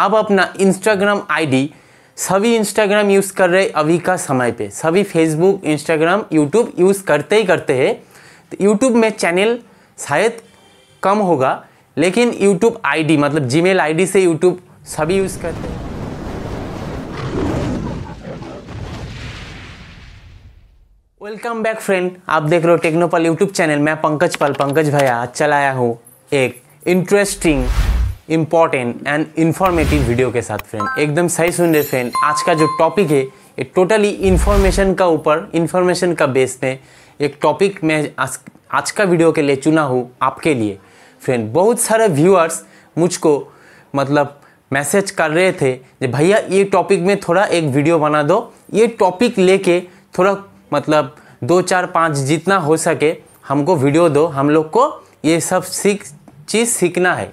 आप अपना Instagram ID सभी इंस्टाग्राम यूज़ कर रहे अभी का समय पे सभी फेसबुक इंस्टाग्राम यूट्यूब यूज़ करते ही करते हैं तो यूट्यूब में चैनल शायद कम होगा लेकिन यूट्यूब आईडी मतलब जीमेल आईडी से यूट्यूब सभी यूज़ करते हैं वेलकम बैक फ्रेंड आप देख रहे हो टेक्नोपल यूट्यूब चैनल मैं पंकज पल पंकज भैया चलाया हूँ एक interesting important and informative video के साथ फ्रेंड एकदम सही सुन रहे फ्रेंड आज का जो टॉपिक है ये टोटली इन्फॉर्मेशन का ऊपर इन्फॉर्मेशन का बेस में एक टॉपिक मैं आज आज का वीडियो के लिए चुना हूँ आपके लिए फ्रेंड बहुत सारे व्यूअर्स मुझको मतलब मैसेज कर रहे थे कि भैया ये टॉपिक में थोड़ा एक वीडियो बना दो ये टॉपिक लेके थोड़ा मतलब दो चार पाँच जितना हो सके हमको वीडियो दो हम लोग को ये सब सीख चीज़ सीखना है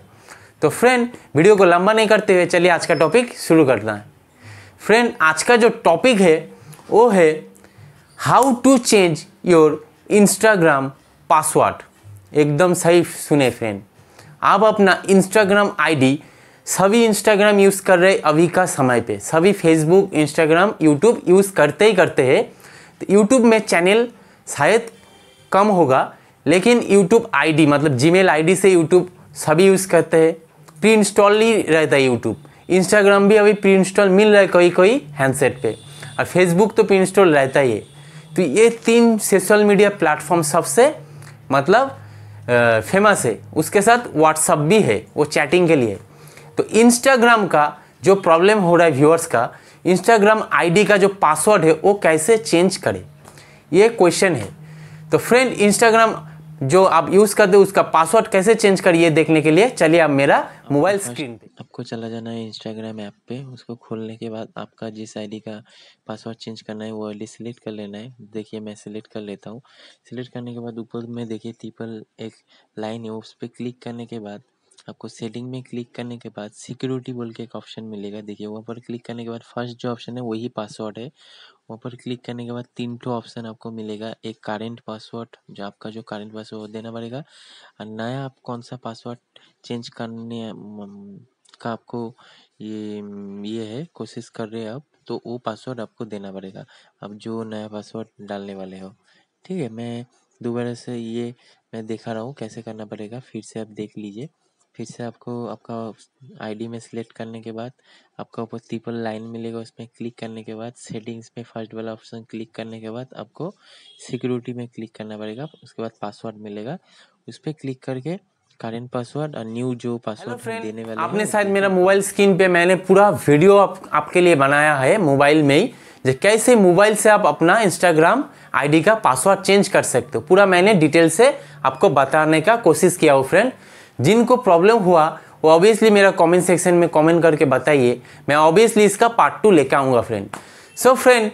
तो फ्रेंड वीडियो को लंबा नहीं करते हुए चलिए आज का टॉपिक शुरू करना है फ्रेंड आज का जो टॉपिक है वो है how to change your Instagram password एकदम सही सुने फ्रेंड आप अपना इंस्टाग्राम आईडी सभी इंस्टाग्राम यूज़ कर रहे अभी का समय पे सभी फेसबुक इंस्टाग्राम यूट्यूब यूज़ करते ही करते हैं तो यूट्यूब में चैनल शायद कम होगा लेकिन यूट्यूब आईडी मतलब जीमेल आईडी से यूट्यूब सभी यूज़ करते हैं प्री इंस्टॉल ही रहता है यूट्यूब इंस्टाग्राम भी अभी प्री इंस्टॉल मिल रहा है कोई कोई हैंडसेट पे और फेसबुक तो प्री इंस्टॉल रहता ही है तो ये तीन सोशल मीडिया प्लेटफॉर्म सबसे मतलब फेमस है उसके साथ व्हाट्सअप भी है वो चैटिंग के लिए तो इंस्टाग्राम का जो प्रॉब्लम हो रहा है व्यूअर्स का इंस्टाग्राम आईडी का जो पासवर्ड है वो कैसे चेंज करें ये क्वेश्चन है तो फ्रेंड इंस्टाग्राम जो आप यूज़ करते हो उसका पासवर्ड कैसे चेंज करिए देखने के लिए चलिए आप मेरा मोबाइल स्क्रीन पे आपको चला जाना है इंस्टाग्राम ऐप पे उसको खोलने के बाद आपका जिस आईडी का पासवर्ड चेंज करना है वो आईडी सिलेक्ट कर लेना है देखिए मैं सिलेक्ट कर लेता हूँ सिलेक्ट करने के बाद ऊपर में देखिए ट्रिपल एक लाइन है उस पर क्लिक करने के बाद आपको सेटिंग में क्लिक करने के बाद सिक्योरिटी बोल के एक ऑप्शन मिलेगा देखिए वहाँ पर क्लिक करने के बाद फर्स्ट जो ऑप्शन है वही पासवर्ड है वहाँ पर क्लिक करने के बाद तीन टू ऑप्शन आपको मिलेगा एक करेंट पासवर्ड जो आपका जो करेंट पासवर्ड देना पड़ेगा और नया आप कौन सा पासवर्ड चेंज करने का आपको ये ये है कोशिश कर रहे हैं आप तो वो पासवर्ड आपको देना पड़ेगा आप जो नया पासवर्ड डालने वाले हो ठीक है मैं दोबारा से ये मैं देखा रहा हूँ कैसे करना पड़ेगा फिर से आप देख लीजिए फिर से आपको आपका आईडी में सिलेक्ट करने के बाद आपका ऊपर ट्रिपल लाइन मिलेगा उसमें क्लिक करने के बाद सेटिंग्स में फर्स्ट वाला ऑप्शन क्लिक करने के बाद आपको सिक्योरिटी में क्लिक करना पड़ेगा उसके बाद पासवर्ड मिलेगा उस पर क्लिक करके करेंट पासवर्ड और न्यू जो पासवर्ड देने वाले आपने शायद मेरा मोबाइल स्क्रीन पे मैंने पूरा वीडियो आप, आपके लिए बनाया है मोबाइल में ही जो कैसे मोबाइल से आप अपना इंस्टाग्राम आईडी का पासवर्ड चेंज कर सकते हो पूरा मैंने डिटेल से आपको बताने का कोशिश किया हो फ्रेंड जिनको प्रॉब्लम हुआ वो ऑब्वियसली मेरा कमेंट सेक्शन में कमेंट करके बताइए मैं ऑब्वियसली इसका पार्ट टू लेकर आऊँगा फ्रेंड सो फ्रेंड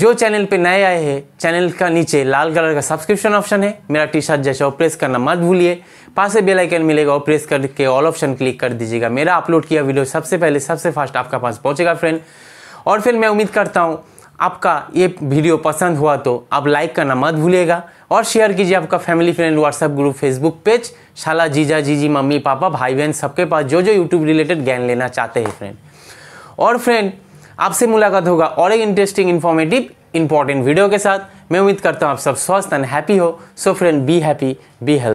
जो चैनल पे नए आए हैं चैनल का नीचे लाल कलर का सब्सक्रिप्शन ऑप्शन है मेरा टी शर्ट जैसा प्रेस करना मत भूलिए पास से बेल आइकन मिलेगा और प्रेस करके ऑल ऑप्शन क्लिक कर दीजिएगा मेरा अपलोड किया वीडियो सबसे पहले सबसे फास्ट आपका पास पहुंचेगा फ्रेंड और फिर मैं उम्मीद करता हूँ आपका ये वीडियो पसंद हुआ तो आप लाइक करना मत भूलिएगा और शेयर कीजिए आपका family friend WhatsApp group Facebook page शाला जीजा जीजी मम्मी पापा भाई बहन सबके पास जो जो यूट्यूब रिलेटेड ज्ञान लेना चाहते हैं फ्रेंड और फ्रेंड आपसे मुलाकात होगा और एक इंटरेस्टिंग इन्फॉर्मेटिव इंपॉर्टेंट वीडियो के साथ मैं उम्मीद करता हूँ आप सब स्वस्थ एंड हैप्पी हो so friend be happy be health